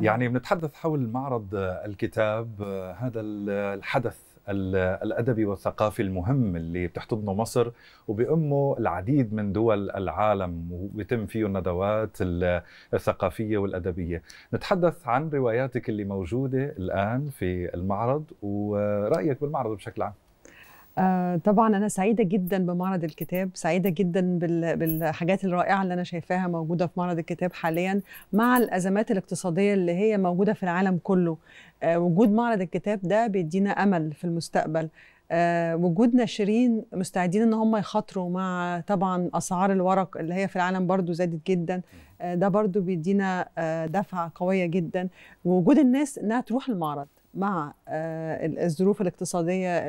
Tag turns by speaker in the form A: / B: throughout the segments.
A: يعني بنتحدث حول معرض آه، الكتاب آه، هذا آه، الحدث الادبي والثقافي المهم اللي بتحتضنه مصر وبامه العديد من دول العالم وبيتم فيه الندوات الثقافيه والادبيه. نتحدث عن رواياتك اللي موجوده الان في المعرض ورايك بالمعرض بشكل عام.
B: آه طبعا انا سعيده جدا بمعرض الكتاب سعيده جدا بالحاجات الرائعه اللي انا شايفاها موجوده في معرض الكتاب حاليا مع الازمات الاقتصاديه اللي هي موجوده في العالم كله آه وجود معرض الكتاب ده بيدينا امل في المستقبل آه وجود ناشرين مستعدين ان هم يخاطروا مع طبعا اسعار الورق اللي هي في العالم برضو زادت جدا آه ده برضو بيدينا آه دفعه قويه جدا وجود الناس انها تروح المعرض مع آه، الظروف الاقتصادية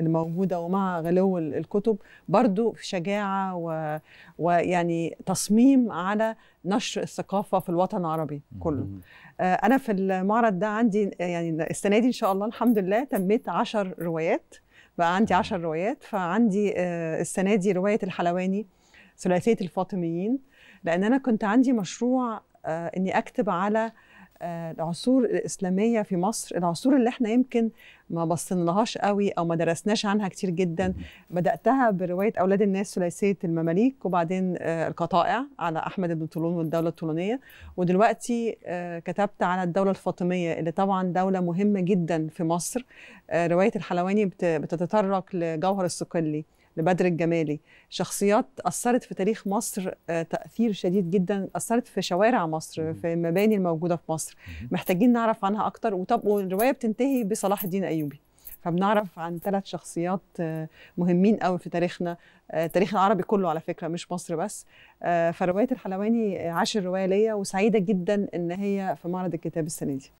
B: الموجودة ومع غلو الكتب برضو شجاعة ويعني تصميم على نشر الثقافة في الوطن العربي كله آه، أنا في المعرض ده عندي يعني السنة دي إن شاء الله الحمد لله تميت عشر روايات بقى عندي عشر روايات فعندي آه، السنة دي رواية الحلواني ثلاثية الفاطميين لأن أنا كنت عندي مشروع إني أكتب على العصور الاسلاميه في مصر العصور اللي احنا يمكن ما بصينلهاش قوي او ما درسناش عنها كتير جدا بداتها بروايه اولاد الناس ثلاثيه المماليك وبعدين آه، القطائع على احمد بن طولون والدوله الطولونيه ودلوقتي آه، كتبت على الدوله الفاطميه اللي طبعا دوله مهمه جدا في مصر آه، روايه الحلواني بتتطرق لجوهر السقلي لبدر الجمالي شخصيات أثرت في تاريخ مصر آه، تأثير شديد جدا أثرت في شوارع مصر في المباني الموجودة في مصر محتاجين نعرف عنها أكتر وطب والرواية بتنتهي بصلاح الدين أيوبي فبنعرف عن ثلاث شخصيات آه، مهمين قوي في تاريخنا آه، تاريخ العربي كله على فكره مش مصر بس فروايه الحلواني عاشر روايه ليا وسعيده جدا ان هي في معرض الكتاب السنه دي